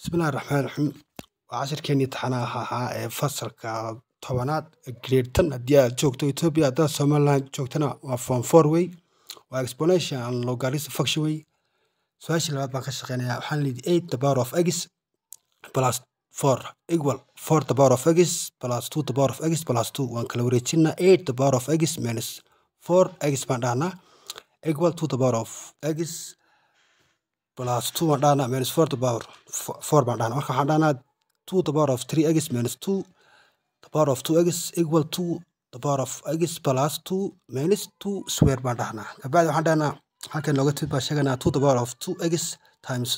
bismillahi raxmaan raxiim waa cashirkeenii taxanaha ahaa ee fasalka tobanaad grade tan haddii aad joogto etoobiya haddaad somaliland joogtana waa form four way waa explanation logarism function wey su-aashii labaad baan ka shaqeynayaa waxaan leedi eight the power of x plus four equal four the power of x plus two the power of x plus two waan kala wareejinaa eight the power of x minus four x baan dhahnaa equal two the power of x plus two baan dhahnaa minus four the power four baan dhahnaa marka waxaan dhahnaa two the of three x minus two the of two x equal two the of x plus two minus two square baan dhahnaa kabacdi waxaan dhahnaa halkan nooga timid baan sheeganaa two the power of two x times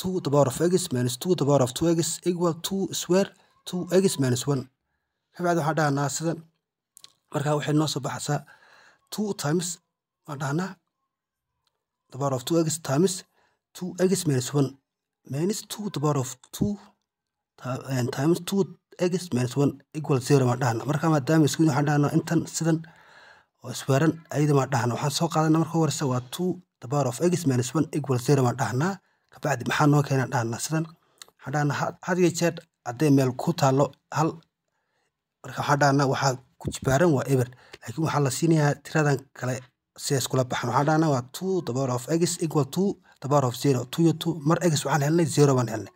two the of x minus two the of two x equal two square two x minus one kabacdi waxaan dhahnaa sidan marka waxay noo soo baxaysaa two times waan dhahnaa the of two x times 2x minus 1 minus 2 the power of 2 and times 2x minus 1 equal 0 maan dhahna marka maadaama isku waxaan dhahnaa intan sidan oo isweeran ayada maan dhahna waxaan soo qaadana marka horeysa waa 2 the power of x minus 1 equal 0 maan dhahnaa kabacdi maxaa noo keenaan dhahnaa sidan waxaan dhahnaa had iyo jeer hadday meel ku taallo hal marka waxaan dhahnaa waxaa ku jibaaran waa eber laakiin waxaa la siinayaa tiradan kale sidaas kula baxan waxaan dhahnaa waa two dabar of x equal two dabar of zero two iyo two mar x waxaan helnay zero baan helnay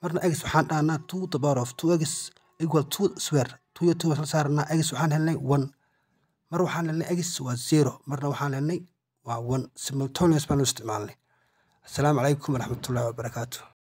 marna x waxaan dhahnaa two dabar of two x equal two square two iyo two baan saarnaa x waxaan helnay one mar waxaan helnay x waa zero marna waxaan helnay waa one simultaneous baanu isticmaalnay asalaamu calaykum waraxmatullahi wabarakaatu